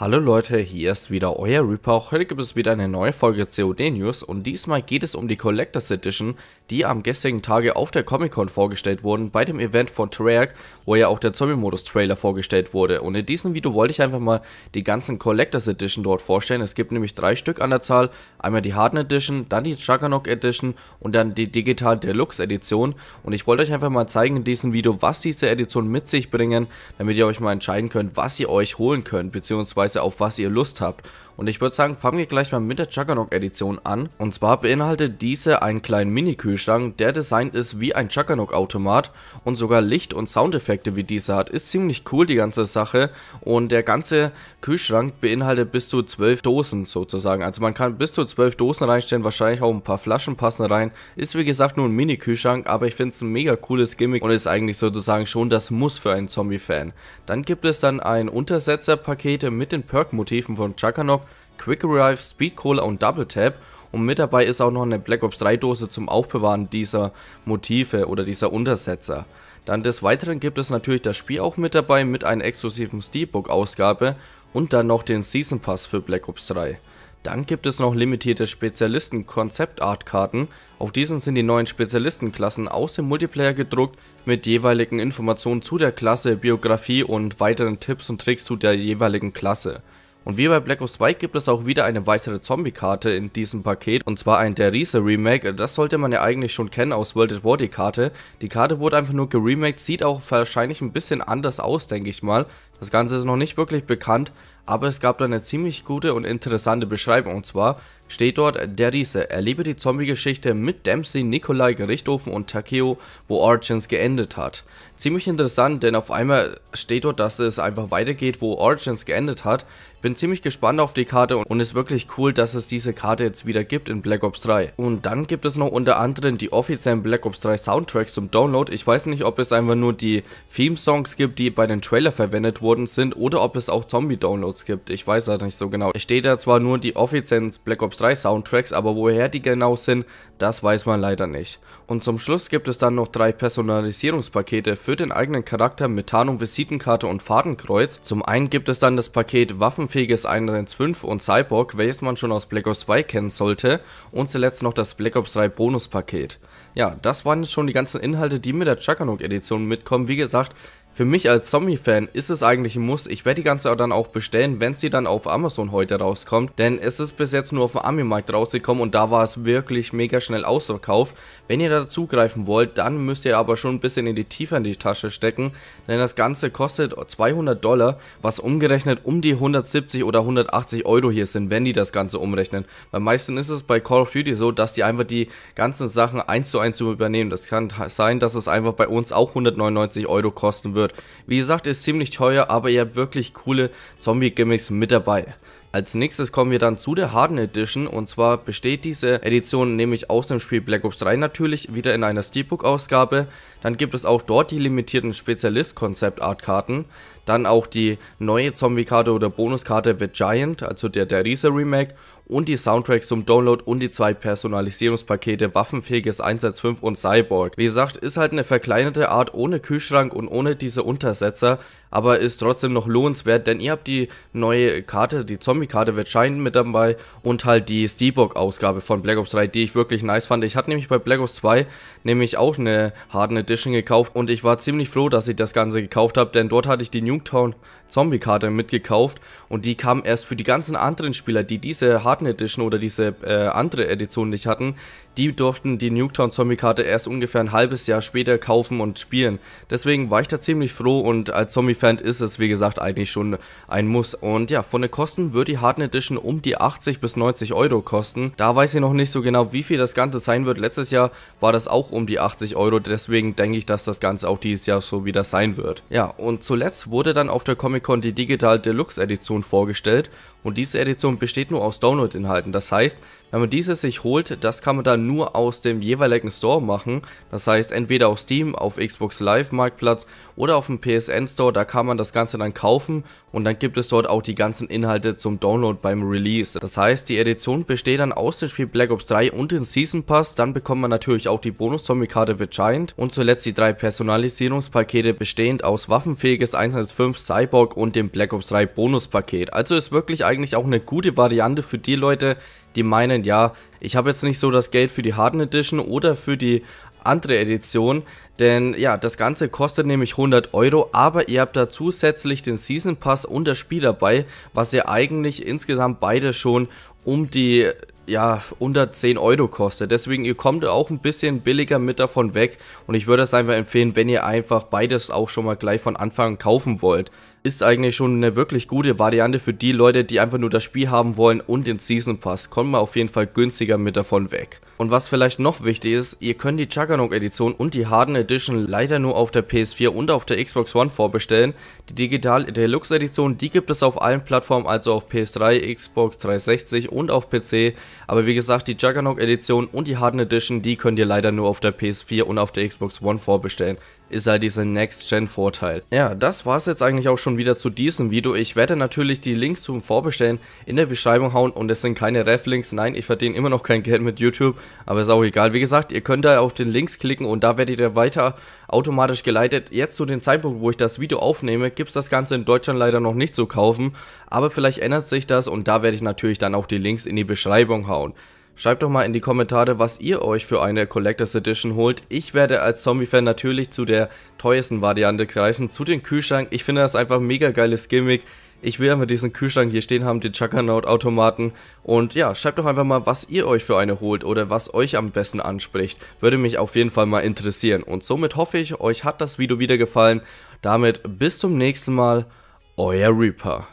Hallo Leute, hier ist wieder euer Reaper. Heute gibt es wieder eine neue Folge COD News und diesmal geht es um die Collectors Edition, die am gestrigen Tage auf der Comic Con vorgestellt wurden, bei dem Event von Treyarch, wo ja auch der Zombie-Modus-Trailer vorgestellt wurde. Und in diesem Video wollte ich einfach mal die ganzen Collectors Edition dort vorstellen. Es gibt nämlich drei Stück an der Zahl, einmal die Harden Edition, dann die Juggernaut Edition und dann die Digital Deluxe Edition. Und ich wollte euch einfach mal zeigen in diesem Video, was diese Edition mit sich bringen, damit ihr euch mal entscheiden könnt, was ihr euch holen könnt, beziehungsweise Weise, auf was ihr Lust habt. Und ich würde sagen, fangen wir gleich mal mit der Juggernaut Edition an. Und zwar beinhaltet diese einen kleinen Mini-Kühlschrank, der designt ist wie ein Juggernaut Automat und sogar Licht- und Soundeffekte wie dieser hat. Ist ziemlich cool die ganze Sache und der ganze Kühlschrank beinhaltet bis zu 12 Dosen sozusagen. Also man kann bis zu 12 Dosen reinstellen, wahrscheinlich auch ein paar Flaschen passen rein. Ist wie gesagt nur ein Mini-Kühlschrank, aber ich finde es ein mega cooles Gimmick und ist eigentlich sozusagen schon das Muss für einen Zombie-Fan. Dann gibt es dann ein Untersetzer-Pakete mit den Perk-Motiven von Chakanok Quick Revive, Speed Cola und Double Tap und mit dabei ist auch noch eine Black Ops 3 Dose zum Aufbewahren dieser Motive oder dieser Untersetzer. Dann des Weiteren gibt es natürlich das Spiel auch mit dabei mit einer exklusiven Steelbook Ausgabe und dann noch den Season Pass für Black Ops 3. Dann gibt es noch limitierte Spezialisten konzept Art Karten. Auf diesen sind die neuen Spezialistenklassen aus dem Multiplayer gedruckt mit jeweiligen Informationen zu der Klasse, Biografie und weiteren Tipps und Tricks zu der jeweiligen Klasse. Und wie bei Black Ops 2 gibt es auch wieder eine weitere Zombie-Karte in diesem Paket, und zwar ein Derisa Remake. Das sollte man ja eigentlich schon kennen aus World at War, die Karte. Die Karte wurde einfach nur geremaked, sieht auch wahrscheinlich ein bisschen anders aus, denke ich mal. Das Ganze ist noch nicht wirklich bekannt, aber es gab da eine ziemlich gute und interessante Beschreibung und zwar steht dort, der Riese erlebe die Zombie-Geschichte mit Dempsey, Nikolai, Gerichthofen und Takeo, wo Origins geendet hat. Ziemlich interessant, denn auf einmal steht dort, dass es einfach weitergeht, wo Origins geendet hat. Bin ziemlich gespannt auf die Karte und ist wirklich cool, dass es diese Karte jetzt wieder gibt in Black Ops 3. Und dann gibt es noch unter anderem die offiziellen Black Ops 3 Soundtracks zum Download. Ich weiß nicht, ob es einfach nur die Theme-Songs gibt, die bei den Trailer verwendet worden sind oder ob es auch Zombie-Downloads Downloads gibt. Ich weiß das nicht so genau. Es steht da zwar nur die offiziellen Black Ops 3 Soundtracks, aber woher die genau sind, das weiß man leider nicht. Und zum Schluss gibt es dann noch drei Personalisierungspakete für den eigenen Charakter mit Tarnung, Visitenkarte und Fadenkreuz. Zum einen gibt es dann das Paket Waffenfähiges 115 und Cyborg, welches man schon aus Black Ops 2 kennen sollte. Und zuletzt noch das Black Ops 3 Bonuspaket. Ja, das waren jetzt schon die ganzen Inhalte, die mit der Chakanok Edition mitkommen. Wie gesagt, für mich als Zombie-Fan ist es eigentlich ein Muss. Ich werde die ganze dann auch bestellen, wenn sie dann auf Amazon heute rauskommt. Denn es ist bis jetzt nur auf dem Ami-Markt rausgekommen und da war es wirklich mega schnell ausverkauft. Wenn ihr da zugreifen wollt, dann müsst ihr aber schon ein bisschen in die Tiefe in die Tasche stecken. Denn das Ganze kostet 200 Dollar, was umgerechnet um die 170 oder 180 Euro hier sind, wenn die das Ganze umrechnen. Bei meisten ist es bei Call of Duty so, dass die einfach die ganzen Sachen eins zu eins übernehmen. Das kann sein, dass es einfach bei uns auch 199 Euro kosten wird wird. Wie gesagt, ist ziemlich teuer, aber ihr habt wirklich coole Zombie-Gimmicks mit dabei. Als nächstes kommen wir dann zu der Harden Edition und zwar besteht diese Edition nämlich aus dem Spiel Black Ops 3 natürlich, wieder in einer Steelbook-Ausgabe. Dann gibt es auch dort die limitierten Spezialist-Konzept-Art-Karten, dann auch die neue Zombie-Karte oder Bonuskarte The Giant, also der Derisa Remake und die Soundtracks zum Download und die zwei Personalisierungspakete Waffenfähiges 115 und Cyborg. Wie gesagt, ist halt eine verkleinerte Art ohne Kühlschrank und ohne diese Untersetzer, aber ist trotzdem noch lohnenswert, denn ihr habt die neue Karte, die Zombie-Karte wird scheinen mit dabei und halt die Steelbook-Ausgabe von Black Ops 3, die ich wirklich nice fand. Ich hatte nämlich bei Black Ops 2 nämlich auch eine Harden Edition gekauft und ich war ziemlich froh, dass ich das Ganze gekauft habe, denn dort hatte ich die Nuketown Zombie-Karte mitgekauft und die kam erst für die ganzen anderen Spieler, die diese Harden Garten Edition oder diese äh, andere Edition nicht hatten, die durften die Nuketown Zombie Karte erst ungefähr ein halbes Jahr später kaufen und spielen. Deswegen war ich da ziemlich froh und als Zombie-Fan ist es wie gesagt eigentlich schon ein Muss. Und ja, von den Kosten wird die Harden Edition um die 80 bis 90 Euro kosten. Da weiß ich noch nicht so genau, wie viel das Ganze sein wird. Letztes Jahr war das auch um die 80 Euro, deswegen denke ich, dass das Ganze auch dieses Jahr so wieder sein wird. Ja, und zuletzt wurde dann auf der Comic-Con die Digital Deluxe Edition vorgestellt und diese Edition besteht nur aus Download Download-Inhalten. Das heißt, wenn man dieses sich holt, das kann man dann nur aus dem jeweiligen Store machen. Das heißt, entweder auf Steam, auf Xbox Live Marktplatz oder auf dem PSN Store, da kann man das Ganze dann kaufen und dann gibt es dort auch die ganzen Inhalte zum Download beim Release. Das heißt, die Edition besteht dann aus dem Spiel Black Ops 3 und den Season Pass, dann bekommt man natürlich auch die Bonus-Zombie-Karte The Giant und zuletzt die drei Personalisierungspakete bestehend aus waffenfähiges 115 Cyborg und dem Black Ops 3 Bonus-Paket. Also ist wirklich eigentlich auch eine gute Variante für die Leute, die meinen, ja, ich habe jetzt nicht so das Geld für die Harden Edition oder für die andere Edition, denn ja, das Ganze kostet nämlich 100 Euro, aber ihr habt da zusätzlich den Season Pass und das Spiel dabei, was ihr eigentlich insgesamt beide schon um die ja, unter 10 Euro kostet. Deswegen, ihr kommt auch ein bisschen billiger mit davon weg. Und ich würde es einfach empfehlen, wenn ihr einfach beides auch schon mal gleich von Anfang kaufen wollt ist eigentlich schon eine wirklich gute Variante für die Leute, die einfach nur das Spiel haben wollen und den Season Pass. Kommt man auf jeden Fall günstiger mit davon weg. Und was vielleicht noch wichtig ist, ihr könnt die Chuggernog Edition und die Harden Edition leider nur auf der PS4 und auf der Xbox One vorbestellen. Die Digital Deluxe Edition, die gibt es auf allen Plattformen, also auf PS3, Xbox 360 und auf PC. Aber wie gesagt, die Juggernaut Edition und die Harden Edition, die könnt ihr leider nur auf der PS4 und auf der Xbox One vorbestellen ist halt dieser Next-Gen-Vorteil. Ja, das war es jetzt eigentlich auch schon wieder zu diesem Video. Ich werde natürlich die Links zum Vorbestellen in der Beschreibung hauen und es sind keine Ref-Links. Nein, ich verdiene immer noch kein Geld mit YouTube, aber ist auch egal. Wie gesagt, ihr könnt da auf den Links klicken und da werdet ihr weiter automatisch geleitet. Jetzt zu dem Zeitpunkt, wo ich das Video aufnehme, gibt es das Ganze in Deutschland leider noch nicht zu kaufen, aber vielleicht ändert sich das und da werde ich natürlich dann auch die Links in die Beschreibung hauen. Schreibt doch mal in die Kommentare, was ihr euch für eine Collectors Edition holt. Ich werde als Zombie-Fan natürlich zu der teuersten Variante greifen, zu dem Kühlschrank. Ich finde das einfach ein mega geiles Gimmick. Ich will einfach diesen Kühlschrank hier stehen haben, den Chuckernaut-Automaten. Und ja, schreibt doch einfach mal, was ihr euch für eine holt oder was euch am besten anspricht. Würde mich auf jeden Fall mal interessieren. Und somit hoffe ich, euch hat das Video wieder gefallen. Damit bis zum nächsten Mal, euer Reaper.